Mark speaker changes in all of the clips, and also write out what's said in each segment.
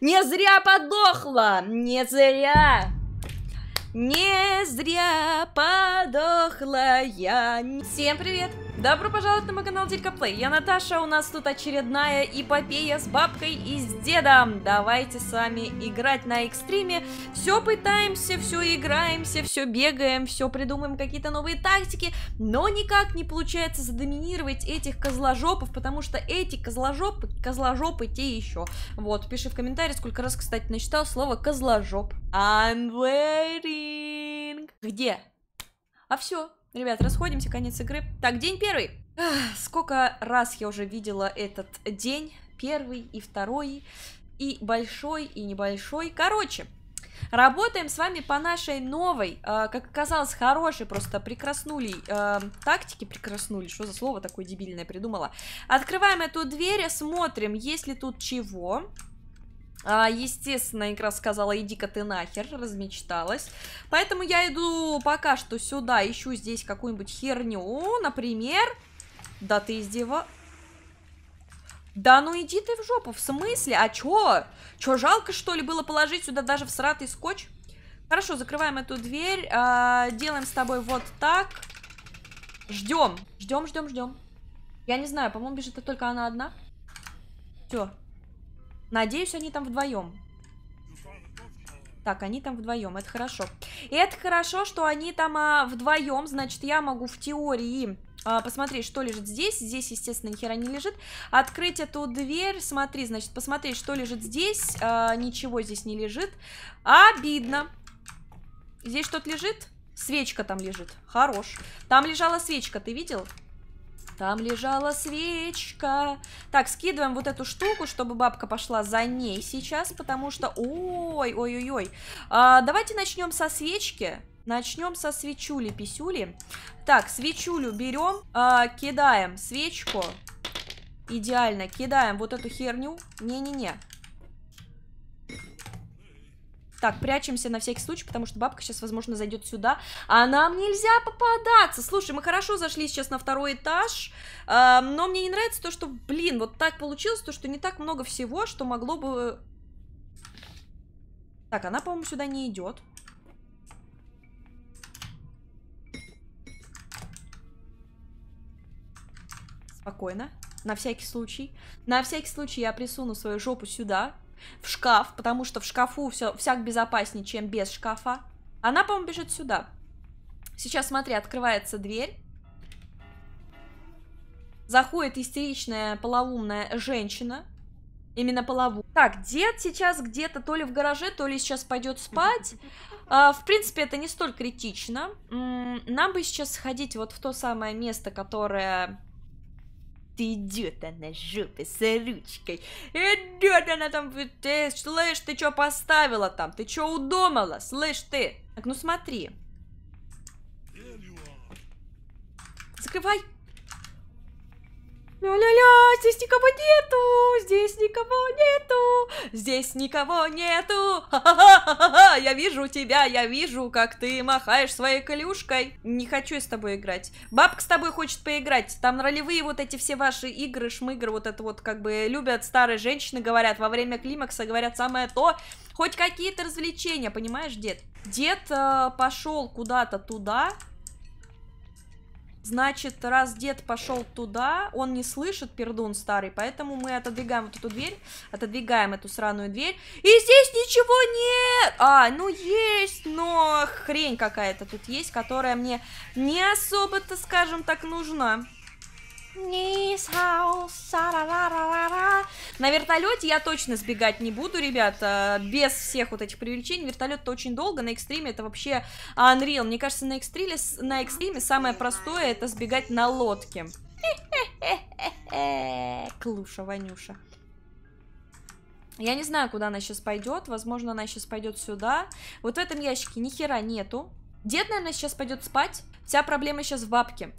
Speaker 1: Не зря подохла! Не зря! Не зря подохла я. Всем привет! Добро пожаловать на мой канал Делька Плей. Я Наташа, у нас тут очередная эпопея с бабкой и с дедом. Давайте с вами играть на экстриме. Все пытаемся, все играемся, все бегаем, все придумываем какие-то новые тактики, но никак не получается задоминировать этих козложопов, потому что эти козложопы, козложопы те еще. Вот, пиши в комментариях сколько раз, кстати, начитал слово козложоп. I'm waiting. Тинг! Где? А все, ребят, расходимся, конец игры. Так, день первый. Ах, сколько раз я уже видела этот день. Первый и второй, и большой, и небольшой. Короче, Работаем с вами по нашей новой, э, как оказалось, хорошей, просто прекраснули э, а, тактики, прекраснули, что за слово такое дебильное придумала. Открываем эту дверь, смотрим, есть ли тут чего. А, естественно, игра сказала, иди-ка ты нахер, размечталась. Поэтому я иду пока что сюда, ищу здесь какую-нибудь херню, например... Да ты издева... Да ну иди ты в жопу, в смысле? А чё? Чё, жалко что ли было положить сюда даже в сратый скотч? Хорошо, закрываем эту дверь, а, делаем с тобой вот так. Ждем, ждем, ждем, ждем. Я не знаю, по-моему, бежит только она одна. Все, Надеюсь, они там вдвоем. Так, они там вдвоем, это хорошо. И это хорошо, что они там а, вдвоем, значит, я могу в теории а, посмотреть, что лежит здесь. Здесь, естественно, ни хера не лежит. Открыть эту дверь, смотри, значит, посмотреть, что лежит здесь. А, ничего здесь не лежит. Обидно. Здесь что-то лежит? Свечка там лежит. Хорош. Там лежала свечка, ты видел? Там лежала свечка. Так, скидываем вот эту штуку, чтобы бабка пошла за ней сейчас, потому что... Ой, ой, ой, А, давайте начнем со свечки. Начнем со свечули-писюли. Так, свечулю берем, а, кидаем свечку. Идеально. Кидаем вот эту херню. Не-не-не. Так, прячемся на всякий случай, потому что бабка сейчас, возможно, зайдет сюда. А нам нельзя попадаться. Слушай, мы хорошо зашли сейчас на второй этаж, э, но мне не нравится то, что, блин, вот так получилось, то, что не так много всего, что могло бы... Так, она, по-моему, сюда не идет. Спокойно. На всякий случай. На всякий случай я присуну свою жопу сюда в шкаф, потому что в шкафу все всяк безопаснее, чем без шкафа. Она, по-моему, бежит сюда. Сейчас, смотри, открывается дверь. Заходит истеричная полоумная женщина. Именно полову. Так, дед сейчас где-то то ли в гараже, то ли сейчас пойдет спать. А, в принципе, это не столь критично. Нам бы сейчас сходить вот в то самое место, которое ты идет она жопе с ручкой. Идет э, она там, э, ты, слышь, ты что поставила там? Ты что удумала? Слышь ты. Так, ну смотри. Закрывай. Ля-ля-ля, здесь никого нету, здесь никого нету, здесь никого нету. Ха-ха-ха, ха ха я вижу тебя, я вижу, как ты махаешь своей клюшкой. Не хочу я с тобой играть. Бабка с тобой хочет поиграть. Там ролевые вот эти все ваши игры, шмыгры, вот это вот как бы любят старые женщины, говорят, во время климакса говорят самое то. Хоть какие-то развлечения, понимаешь, дед? Дед э, пошел куда-то туда, Значит, раз дед пошел туда, он не слышит пердун старый, поэтому мы отодвигаем вот эту дверь, отодвигаем эту сраную дверь, и здесь ничего нет! А, ну есть, но хрень какая-то тут есть, которая мне не особо-то, скажем так, нужна. На вертолете я точно сбегать не буду, ребята, э, без всех вот этих привлечений. Вертолет-то очень долго, на экстриме это вообще Unreal. Мне кажется, на экстриме, на экстриме самое простое это сбегать на лодке. Клуша, Ванюша. Я не знаю, куда она сейчас пойдет. Возможно, она сейчас пойдет сюда. Вот в этом ящике ни хера нету. Дед, наверное, сейчас пойдет спать. Вся проблема сейчас в бабке.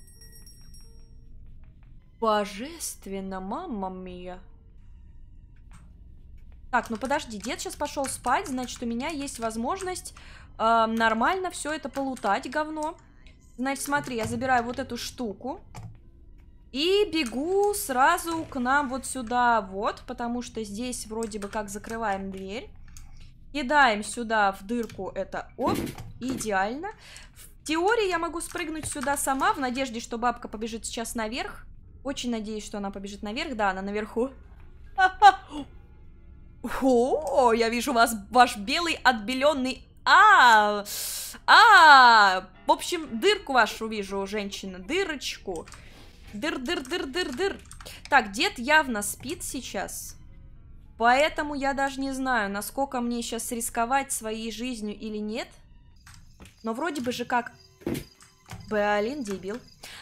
Speaker 1: Божественно, мама мия. Так, ну подожди, дед сейчас пошел спать, значит, у меня есть возможность э, нормально все это полутать, говно. Значит, смотри, я забираю вот эту штуку. И бегу сразу к нам вот сюда, вот, потому что здесь вроде бы как закрываем дверь. Кидаем сюда в дырку это, оп, идеально. В теории я могу спрыгнуть сюда сама, в надежде, что бабка побежит сейчас наверх. Очень надеюсь, что она побежит наверх. Да, она наверху. О, я вижу вас, ваш белый отбеленный... А, а, в общем, дырку вашу вижу, женщина, дырочку. Дыр-дыр-дыр-дыр-дыр. Так, дед явно спит сейчас. Поэтому я даже не знаю, насколько мне сейчас рисковать своей жизнью или нет. Но вроде бы же как... Блин, дебил.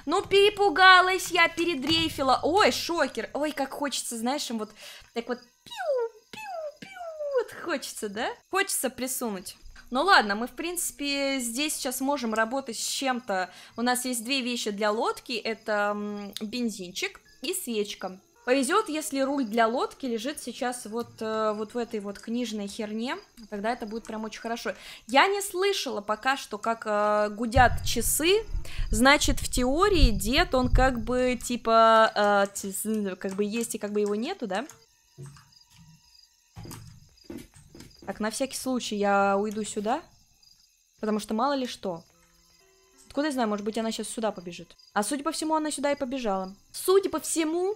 Speaker 1: Ну, перепугалась я, передрейфила. Ой, шокер. Ой, как хочется, знаешь, им вот так вот пиу-пиу-пиу. Вот хочется, да? Хочется присунуть. Ну ладно, мы, в принципе, здесь сейчас можем работать с чем-то. У нас есть две вещи для лодки. Это бензинчик и свечка. Повезет, если руль для лодки лежит сейчас вот, э, вот в этой вот книжной херне, тогда это будет прям очень хорошо. Я не слышала пока что, как э, гудят часы, значит, в теории дед, он как бы, типа, э, как бы есть и как бы его нету, да? Так, на всякий случай я уйду сюда, потому что мало ли что. Откуда я знаю, может быть, она сейчас сюда побежит. А судя по всему, она сюда и побежала. Судя по всему,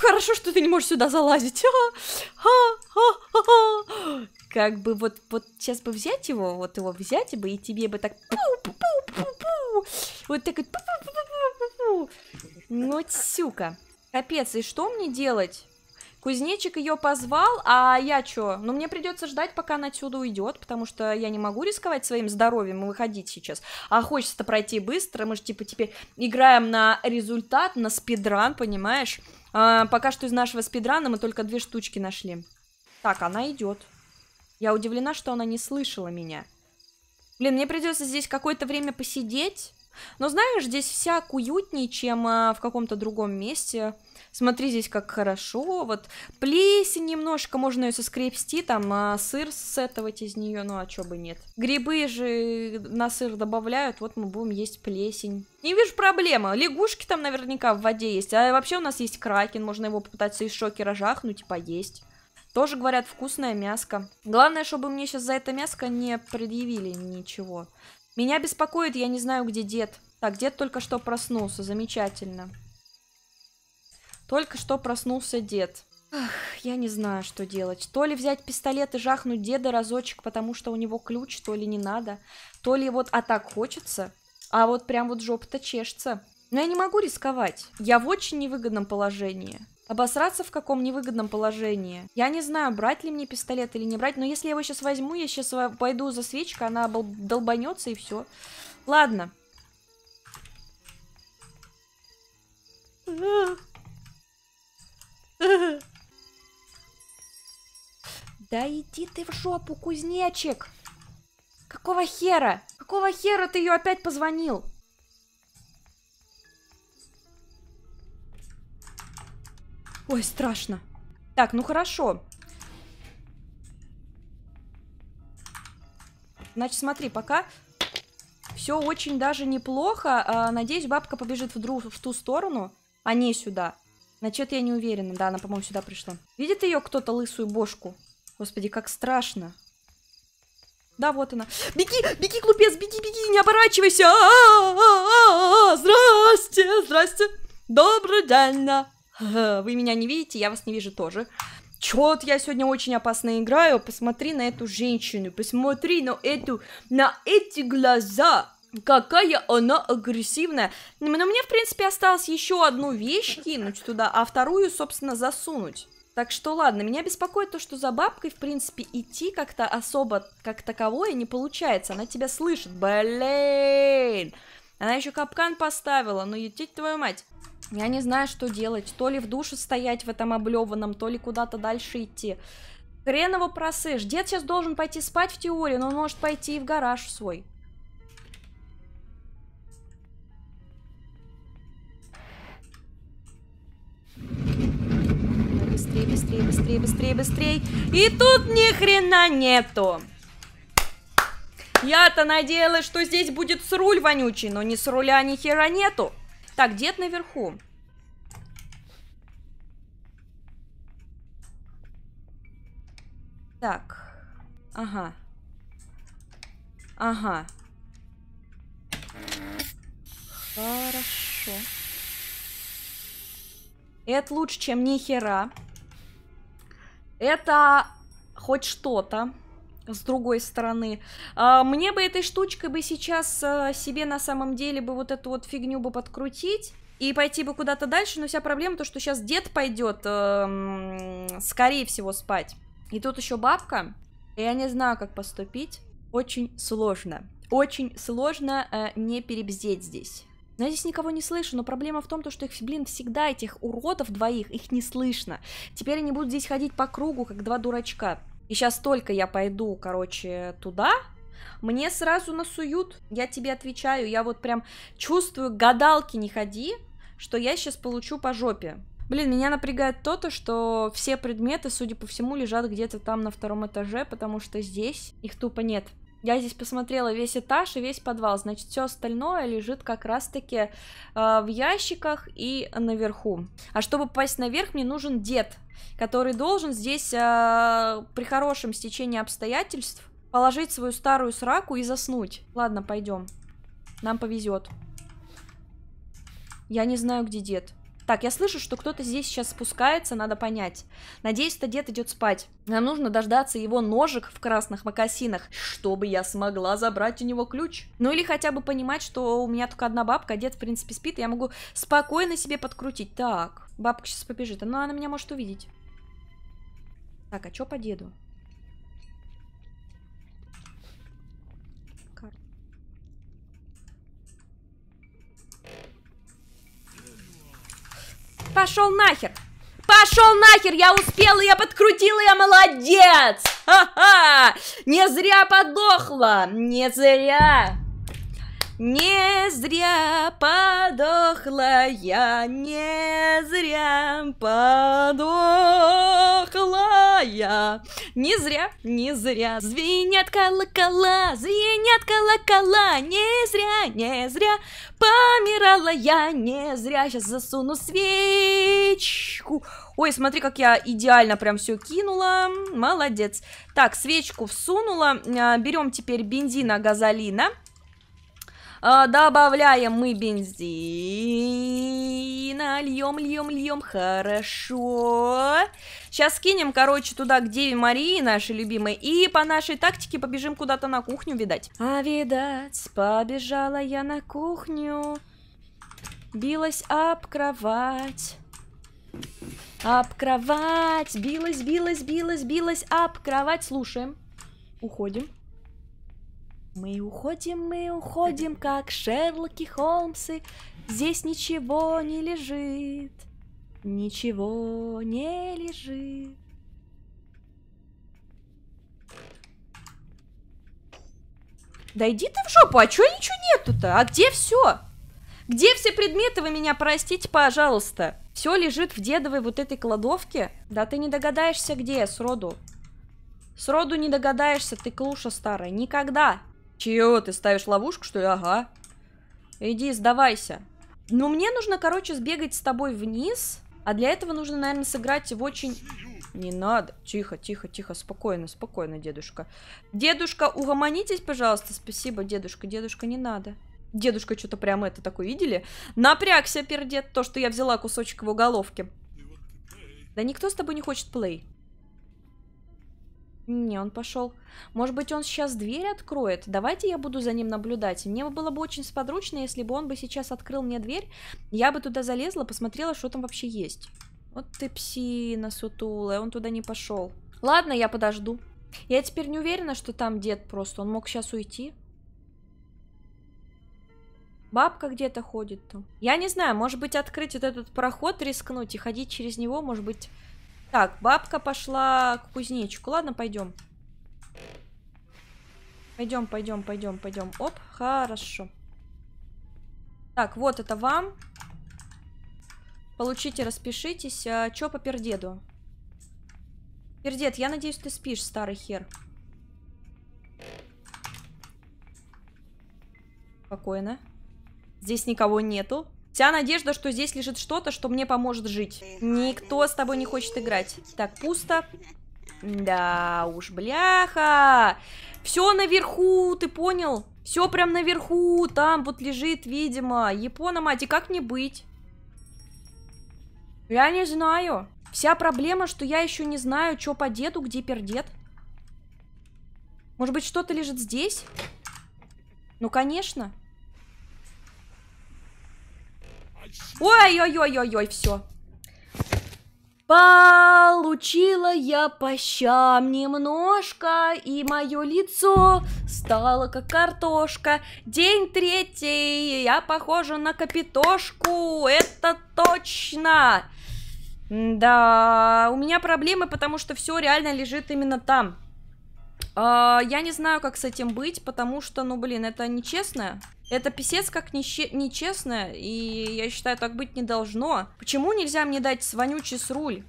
Speaker 1: Хорошо, что ты не можешь сюда залазить. А, а, а, как бы вот, вот сейчас бы взять его, вот его взять бы, и тебе бы так... Вот так вот... Ну, сука. Капец, и что мне делать? Кузнечик ее позвал, а я чё? Ну, мне придется ждать, пока она отсюда уйдет, потому что я не могу рисковать своим здоровьем и выходить сейчас. А хочется пройти быстро, мы же, типа, теперь играем на результат, на спидран, понимаешь? А, пока что из нашего спидрана мы только две штучки нашли. Так, она идет. Я удивлена, что она не слышала меня. Блин, мне придется здесь какое-то время посидеть, но знаешь, здесь всяк уютнее, чем а в каком-то другом месте. Смотри здесь, как хорошо, вот плесень немножко, можно ее соскрепсти, там а, сыр сетовать из нее, ну а чё бы нет. Грибы же на сыр добавляют, вот мы будем есть плесень. Не вижу проблемы, лягушки там наверняка в воде есть, а вообще у нас есть кракен, можно его попытаться из шокера жахнуть и поесть. Тоже, говорят, вкусное мяско. Главное, чтобы мне сейчас за это мяско не предъявили ничего. Меня беспокоит, я не знаю, где дед. Так, дед только что проснулся, замечательно. Только что проснулся дед. Ах, я не знаю, что делать. То ли взять пистолет и жахнуть деда разочек, потому что у него ключ, то ли не надо. То ли вот, а так хочется, а вот прям вот жопа-то чешется. Но я не могу рисковать. Я в очень невыгодном положении обосраться в каком невыгодном положении. Я не знаю, брать ли мне пистолет или не брать, но если я его сейчас возьму, я сейчас пойду за свечкой, она долбанется и все. Ладно. Да иди ты в жопу, кузнечик! Какого хера? Какого хера ты ее опять позвонил? Ой, страшно. Так, ну хорошо. Значит, смотри, пока все очень даже неплохо. А, надеюсь, бабка побежит вдруг в ту сторону, а не сюда. Насчет я не уверена. Да, она, по-моему, сюда пришла. Видит ее кто-то лысую бошку? Господи, как страшно. Да, вот она. Беги, беги, глупец, беги, беги, не оборачивайся. А -а -а, а, а здрасте, здрасте. Добрый день. Вы меня не видите, я вас не вижу тоже. Чет, я сегодня очень опасно играю. Посмотри на эту женщину, посмотри на эту, на эти глаза. Какая она агрессивная. Но мне, в принципе, осталось еще одну вещь кинуть туда, а вторую, собственно, засунуть. Так что ладно, меня беспокоит то, что за бабкой, в принципе, идти как-то особо, как таковое, не получается. Она тебя слышит. Блин! Она еще капкан поставила, ну етить твою мать. Я не знаю, что делать. То ли в душе стоять в этом облеванном, то ли куда-то дальше идти. Хрен его просышь. Дед сейчас должен пойти спать в теории, но он может пойти и в гараж свой. Быстрее, быстрее, быстрее, быстрее, быстрее. И тут ни хрена нету. Я-то надеялась, что здесь будет с руль вонючий, но ни с руля ни хера нету. Так, дед наверху. Так. Ага. Ага. Хорошо. Это лучше, чем ни хера. Это хоть что-то с другой стороны. А, мне бы этой штучкой бы сейчас а, себе на самом деле бы вот эту вот фигню бы подкрутить и пойти бы куда-то дальше, но вся проблема то, что сейчас дед пойдет, эм, скорее всего, спать. И тут еще бабка, и я не знаю, как поступить. Очень сложно. Очень сложно э, не перебздеть здесь. Но я здесь никого не слышу, но проблема в том, то, что их, блин, всегда, этих уродов двоих, их не слышно. Теперь они будут здесь ходить по кругу, как два дурачка. И сейчас только я пойду, короче, туда, мне сразу насуют, я тебе отвечаю, я вот прям чувствую, гадалки не ходи, что я сейчас получу по жопе. Блин, меня напрягает то-то, что все предметы, судя по всему, лежат где-то там на втором этаже, потому что здесь их тупо нет. Я здесь посмотрела весь этаж и весь подвал, значит, все остальное лежит как раз-таки э, в ящиках и наверху. А чтобы попасть наверх, мне нужен дед, который должен здесь э, при хорошем стечении обстоятельств положить свою старую сраку и заснуть. Ладно, пойдем. Нам повезет. Я не знаю, где дед. Так, я слышу, что кто-то здесь сейчас спускается, надо понять. Надеюсь, что дед идет спать. Нам нужно дождаться его ножек в красных мокасинах, чтобы я смогла забрать у него ключ. Ну или хотя бы понимать, что у меня только одна бабка, а дед, в принципе, спит, и я могу спокойно себе подкрутить. Так, бабка сейчас побежит, но она меня может увидеть. Так, а что по деду? Пошел нахер! Пошел нахер, я успела, я подкрутила, я молодец! Ха-ха! Не зря подохла, не зря! Не зря подохла я, не зря подохла я. Не зря, не зря. Звенят колокола, звенят колокола, не зря, не зря. Помирала я не зря. Сейчас засуну свечку. Ой, смотри, как я идеально прям все кинула. Молодец. Так, свечку всунула. А, Берем теперь бензина, газолина. А, добавляем мы бензина. Льем, льем, льем. Хорошо. Сейчас скинем, короче, туда, к Деве Марии, нашей любимой. И по нашей тактике побежим куда-то на кухню, видать. А, видать, побежала я на кухню. Билась об кровать. Об кровать. Билась, билась, билась, билась об кровать. Слушаем. Уходим. Мы уходим, мы уходим, как Шерлоки Холмсы. Здесь ничего не лежит. Ничего не лежит. Да иди ты в жопу, а чё ничего нету-то? А где все? Где все предметы, вы меня простите, пожалуйста? Все лежит в дедовой вот этой кладовке? Да ты не догадаешься, где я сроду. Сроду не догадаешься, ты клуша старая. Никогда. Чего, ты ставишь ловушку, что ли? Ага. Иди, сдавайся. Ну, мне нужно, короче, сбегать с тобой вниз. А для этого нужно, наверное, сыграть в очень... Не надо. Тихо, тихо, тихо. Спокойно, спокойно, дедушка. Дедушка, угомонитесь, пожалуйста. Спасибо, дедушка. Дедушка, не надо. Дедушка что-то прямо это такое, видели? Напрягся, пердет, то, что я взяла кусочек его головки. Да никто с тобой не хочет плей. Не, он пошел. Может быть, он сейчас дверь откроет? Давайте я буду за ним наблюдать. Мне было бы очень сподручно, если бы он бы сейчас открыл мне дверь. Я бы туда залезла, посмотрела, что там вообще есть. Вот ты псина сутулая, он туда не пошел. Ладно, я подожду. Я теперь не уверена, что там дед просто. Он мог сейчас уйти. Бабка где-то ходит там. Я не знаю, может быть, открыть вот этот проход, рискнуть и ходить через него, может быть... Так, бабка пошла к кузнечику. Ладно, пойдем. Пойдем, пойдем, пойдем, пойдем. Оп, хорошо. Так, вот это вам. Получите, распишитесь. А, чё по пердеду? Пердед, я надеюсь, ты спишь, старый хер. Спокойно. Здесь никого нету. Вся надежда, что здесь лежит что-то, что мне поможет жить. Никто с тобой не хочет играть. Так, пусто. Да уж, бляха. Все наверху, ты понял? Все прям наверху, там вот лежит, видимо. Япона, мать, и как не быть? Я не знаю. Вся проблема, что я еще не знаю, что по деду, где пердет. Может быть, что-то лежит здесь? Ну, конечно. Ой-ой-ой-ой-ой, все. Получила я по щам немножко, и мое лицо стало как картошка. День третий, я похожа на капитошку, это точно! Да, у меня проблемы, потому что все реально лежит именно там. А, я не знаю, как с этим быть, потому что, ну, блин, это нечестно. Это писец как неще... нечестно, и я считаю, так быть не должно. Почему нельзя мне дать звонючий с руль?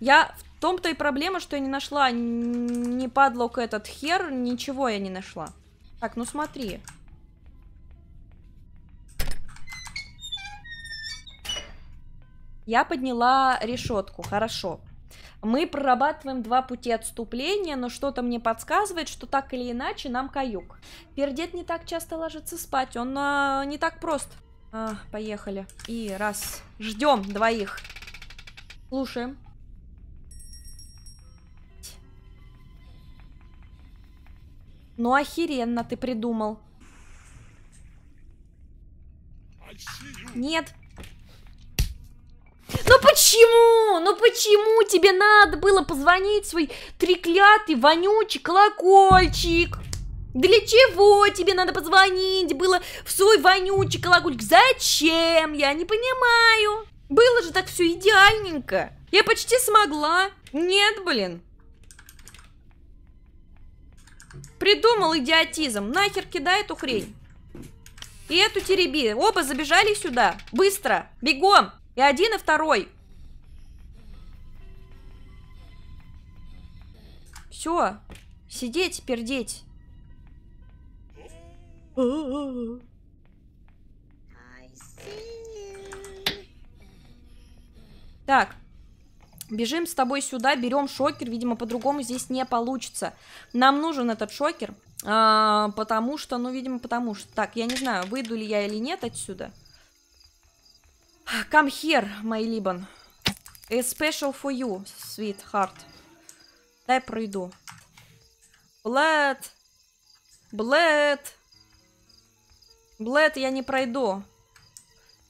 Speaker 1: Я в том-то и проблема, что я не нашла ни падлок этот хер, ничего я не нашла. Так, ну смотри. Я подняла решетку, хорошо мы прорабатываем два пути отступления, но что-то мне подсказывает, что так или иначе нам каюк. Пердет не так часто ложится спать, он а, не так прост. А, поехали. И раз. Ждем двоих. Слушаем. Ну охеренно ты придумал. Нет, Почему? Ну почему тебе надо было позвонить свой треклятый вонючий колокольчик? Для чего тебе надо позвонить было в свой вонючий колокольчик? Зачем? Я не понимаю. Было же так все идеальненько. Я почти смогла. Нет, блин. Придумал идиотизм. Нахер кидай эту хрень. И эту тереби. Оба забежали сюда. Быстро. Бегом. И один, и второй. Все, сидеть, пердеть. Так, бежим с тобой сюда, берем шокер, видимо, по-другому здесь не получится. Нам нужен этот шокер, а, потому что, ну, видимо, потому что... Так, я не знаю, выйду ли я или нет отсюда. Come here, my Liban. A special for you, sweetheart. Дай пройду. Блэд! Блэд! Блэд, я не пройду.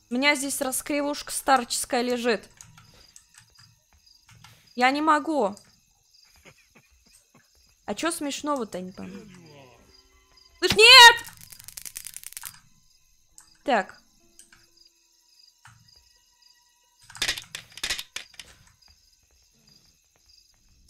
Speaker 1: У меня здесь раскривушка старческая лежит. Я не могу. А чё смешного-то, не пойму. Слышь, нет! Так.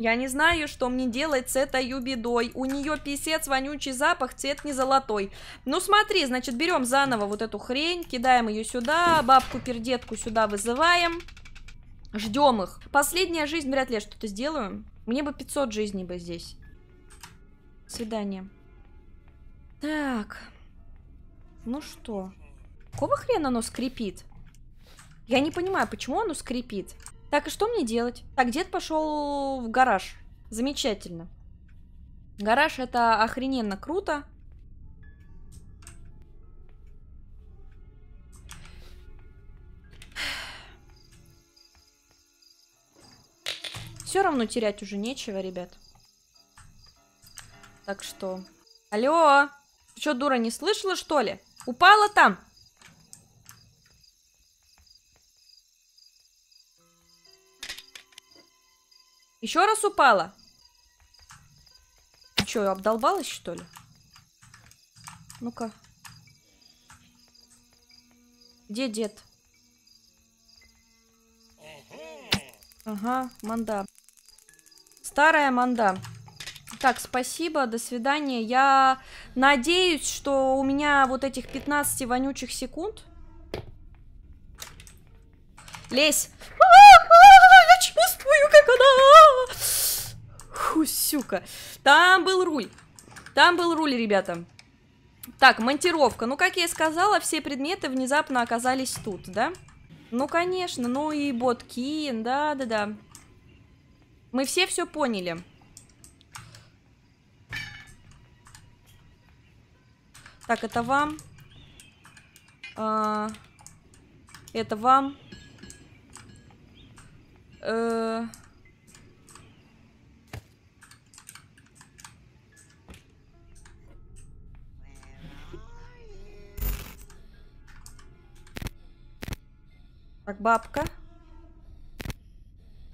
Speaker 1: Я не знаю, что мне делать с этой бедой. У нее писец, вонючий запах, цвет не золотой. Ну смотри, значит, берем заново вот эту хрень, кидаем ее сюда, бабку-пердетку сюда вызываем. Ждем их. Последняя жизнь, вряд ли я что-то сделаю. Мне бы 500 жизней бы здесь. Свидание. Так. Ну что? Какого хрена оно скрипит? Я не понимаю, почему оно скрипит? Так, и что мне делать? Так, дед пошел в гараж. Замечательно. Гараж это охрененно круто. Все равно терять уже нечего, ребят. Так что... Алло! Ты что, дура, не слышала, что ли? Упала там? Еще раз упала. Че, обдолбалась, что ли? Ну-ка. Где дед? Ага, манда. Старая манда. Так, спасибо, до свидания. Я надеюсь, что у меня вот этих 15 вонючих секунд... Лезь! чувствую, как она... Хусюка. А! Там был руль. Там был руль, ребята. Так, монтировка. Ну, как я и сказала, все предметы внезапно оказались тут, да? Ну, конечно. Ну и ботки, да-да-да. Мы все все поняли. Так, это вам. А, это вам. Э... Так, бабка.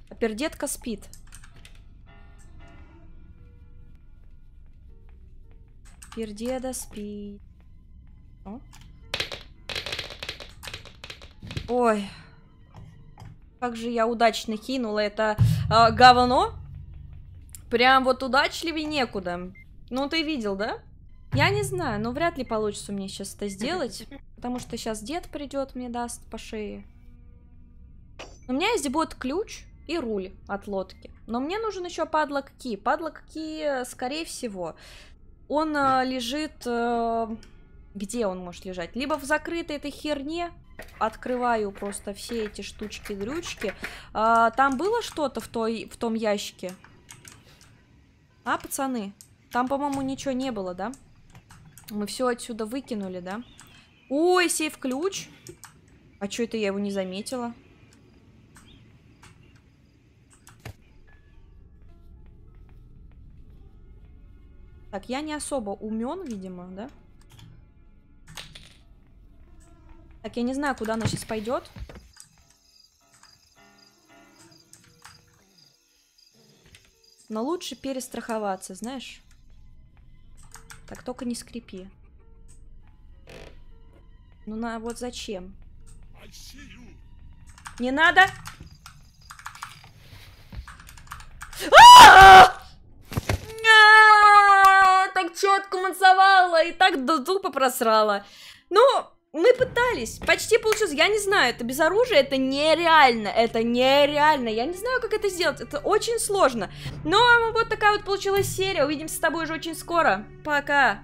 Speaker 1: А пердетка спит. Пердеда спит. О. Ой как же я удачно кинула это э, говно. Прям вот удачливей некуда. Ну, ты видел, да? Я не знаю, но вряд ли получится мне сейчас это сделать. Потому что сейчас дед придет, мне даст по шее. У меня есть будет ключ и руль от лодки. Но мне нужен еще падлок Ки. Падлок Ки, э, скорее всего, он э, лежит... Э, где он может лежать? Либо в закрытой этой херне, открываю просто все эти штучки-дрючки. А, там было что-то в, той, в том ящике? А, пацаны? Там, по-моему, ничего не было, да? Мы все отсюда выкинули, да? Ой, сейф-ключ. А что это я его не заметила? Так, я не особо умен, видимо, да? Да. Так, я не знаю, куда она сейчас пойдет. Но лучше перестраховаться, знаешь? Так, только не скрипи. Ну на, вот зачем? Не надо! А! Так четко мансовала и так дупо просрала. Ну, мы пытались, почти получилось, я не знаю, это без оружия, это нереально, это нереально, я не знаю, как это сделать, это очень сложно. Но вот такая вот получилась серия, увидимся с тобой уже очень скоро, пока!